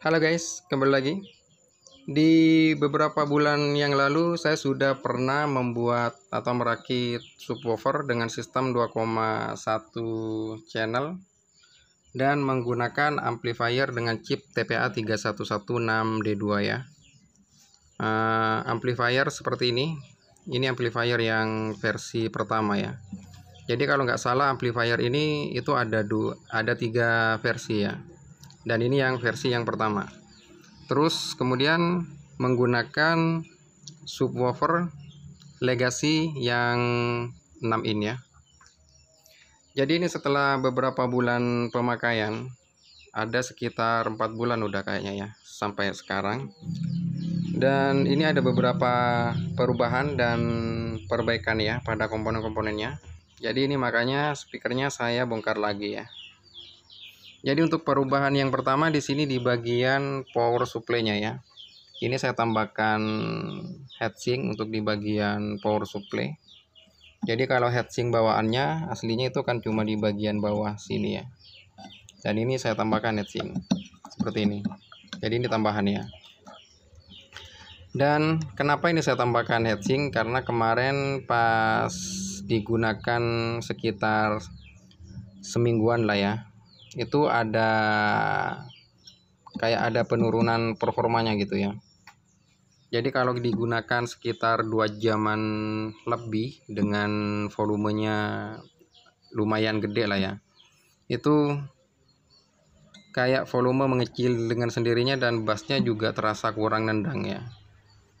Halo guys, kembali lagi. Di beberapa bulan yang lalu saya sudah pernah membuat atau merakit subwoofer dengan sistem 2,1 channel dan menggunakan amplifier dengan chip TPA 3116D2 ya. Uh, amplifier seperti ini. Ini amplifier yang versi pertama ya. Jadi kalau nggak salah amplifier ini itu ada dua, ada tiga versi ya dan ini yang versi yang pertama terus kemudian menggunakan subwoofer legacy yang 6 in ya jadi ini setelah beberapa bulan pemakaian ada sekitar 4 bulan udah kayaknya ya sampai sekarang dan ini ada beberapa perubahan dan perbaikan ya pada komponen-komponennya jadi ini makanya speakernya saya bongkar lagi ya jadi untuk perubahan yang pertama di sini di bagian power supply-nya ya. Ini saya tambahkan heatsink untuk di bagian power supply. Jadi kalau heatsink bawaannya aslinya itu kan cuma di bagian bawah sini ya. Dan ini saya tambahkan heatsink seperti ini. Jadi ini tambahannya. Dan kenapa ini saya tambahkan heatsink? Karena kemarin pas digunakan sekitar semingguan lah ya itu ada kayak ada penurunan performanya gitu ya jadi kalau digunakan sekitar 2 jaman lebih dengan volumenya lumayan gede lah ya itu kayak volume mengecil dengan sendirinya dan bassnya juga terasa kurang nendang ya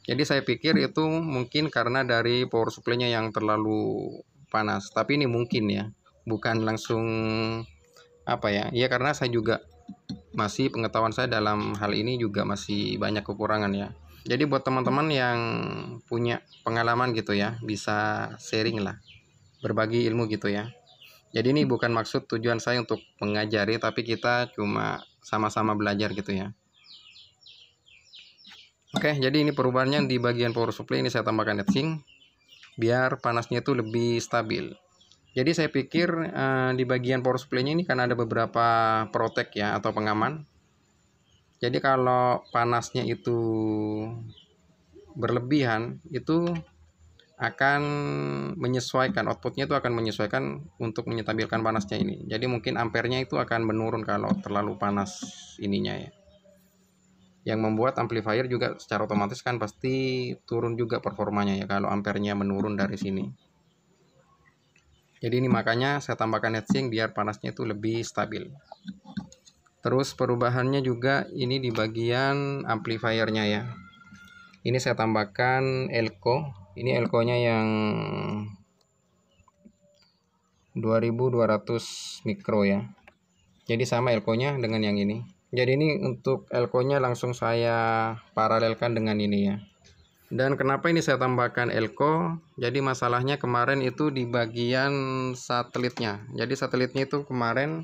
jadi saya pikir itu mungkin karena dari power supply-nya yang terlalu panas tapi ini mungkin ya bukan langsung apa ya ya karena saya juga masih pengetahuan saya dalam hal ini juga masih banyak kekurangan ya jadi buat teman-teman yang punya pengalaman gitu ya bisa sharing lah berbagi ilmu gitu ya jadi ini bukan maksud tujuan saya untuk mengajari tapi kita cuma sama-sama belajar gitu ya Oke jadi ini perubahannya di bagian power supply ini saya tambahkan netsing biar panasnya itu lebih stabil jadi saya pikir uh, di bagian power supply-nya ini karena ada beberapa protek ya atau pengaman. Jadi kalau panasnya itu berlebihan itu akan menyesuaikan outputnya itu akan menyesuaikan untuk menyetabilkan panasnya ini. Jadi mungkin ampernya itu akan menurun kalau terlalu panas ininya ya. Yang membuat amplifier juga secara otomatis kan pasti turun juga performanya ya kalau ampernya menurun dari sini. Jadi ini makanya saya tambahkan netsing biar panasnya itu lebih stabil. Terus perubahannya juga ini di bagian amplifiernya ya. Ini saya tambahkan elko. Ini elkonya yang 2200 mikro ya. Jadi sama elkonya dengan yang ini. Jadi ini untuk elkonya langsung saya paralelkan dengan ini ya. Dan kenapa ini saya tambahkan elko? Jadi masalahnya kemarin itu di bagian satelitnya. Jadi satelitnya itu kemarin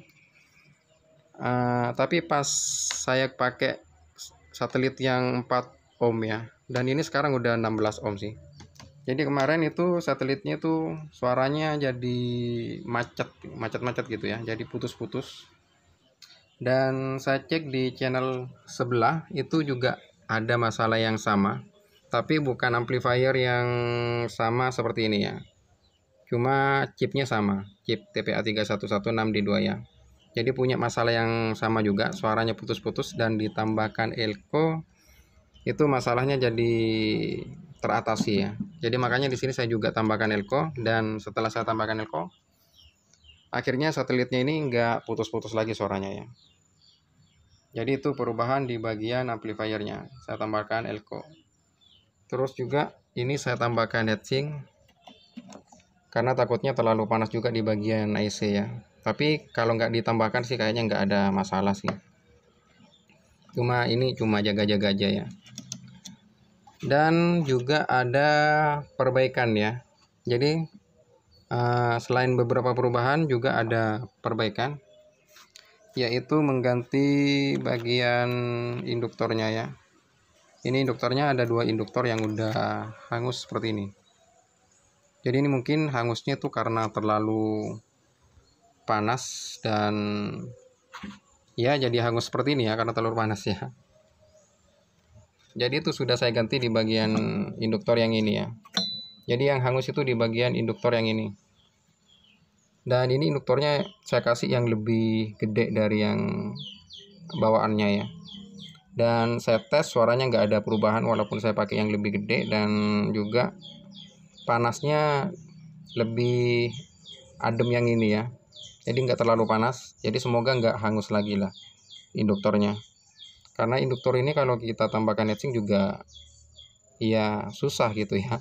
uh, tapi pas saya pakai satelit yang 4 ohm ya. Dan ini sekarang udah 16 ohm sih. Jadi kemarin itu satelitnya itu suaranya jadi macet, macet-macet gitu ya. Jadi putus-putus. Dan saya cek di channel sebelah itu juga ada masalah yang sama tapi bukan amplifier yang sama seperti ini ya cuma chipnya sama chip tpa 3116 di 2 ya jadi punya masalah yang sama juga suaranya putus-putus dan ditambahkan elko itu masalahnya jadi teratasi ya jadi makanya di sini saya juga tambahkan elko dan setelah saya tambahkan elko akhirnya satelitnya ini nggak putus-putus lagi suaranya ya jadi itu perubahan di bagian amplifiernya saya tambahkan elko terus juga ini saya tambahkan heatsink karena takutnya terlalu panas juga di bagian IC ya tapi kalau nggak ditambahkan sih kayaknya nggak ada masalah sih cuma ini cuma jaga-jaga aja ya dan juga ada perbaikan ya jadi eh, selain beberapa perubahan juga ada perbaikan yaitu mengganti bagian induktornya ya ini induktornya ada dua induktor yang udah hangus seperti ini jadi ini mungkin hangusnya tuh karena terlalu panas dan ya jadi hangus seperti ini ya karena telur panas ya jadi itu sudah saya ganti di bagian induktor yang ini ya jadi yang hangus itu di bagian induktor yang ini dan ini induktornya saya kasih yang lebih gede dari yang bawaannya ya dan saya tes suaranya nggak ada perubahan walaupun saya pakai yang lebih gede dan juga panasnya lebih adem yang ini ya jadi nggak terlalu panas jadi semoga nggak hangus lagi lah induktornya karena induktor ini kalau kita tambahkan netsing juga ya susah gitu ya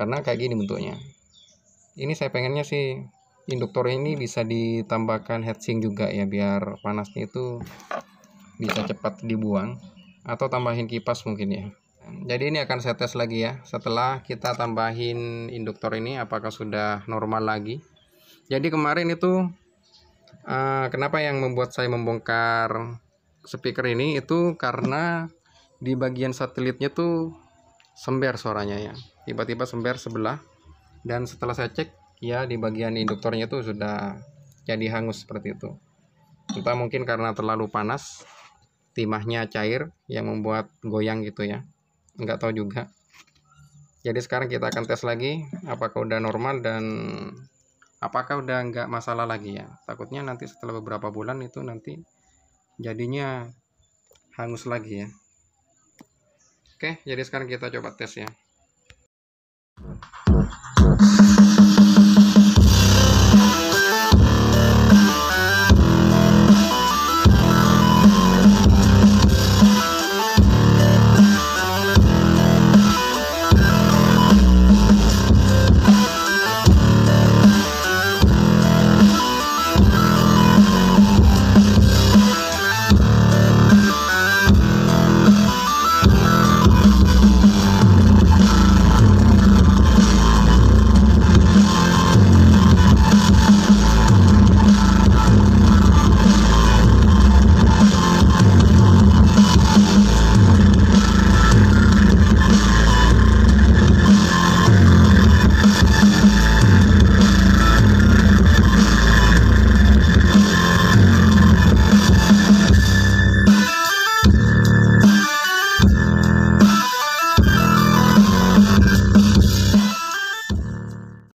karena kayak gini bentuknya ini saya pengennya sih induktor ini bisa ditambahkan heatsink juga ya biar panasnya itu bisa cepat dibuang atau tambahin kipas mungkin ya jadi ini akan saya tes lagi ya setelah kita tambahin induktor ini apakah sudah normal lagi jadi kemarin itu uh, kenapa yang membuat saya membongkar speaker ini itu karena di bagian satelitnya tuh sember suaranya ya tiba-tiba sember sebelah dan setelah saya cek ya di bagian induktornya tuh sudah jadi hangus seperti itu kita mungkin karena terlalu panas timahnya cair yang membuat goyang gitu ya nggak tahu juga jadi sekarang kita akan tes lagi apakah udah normal dan apakah udah nggak masalah lagi ya takutnya nanti setelah beberapa bulan itu nanti jadinya hangus lagi ya oke jadi sekarang kita coba tes ya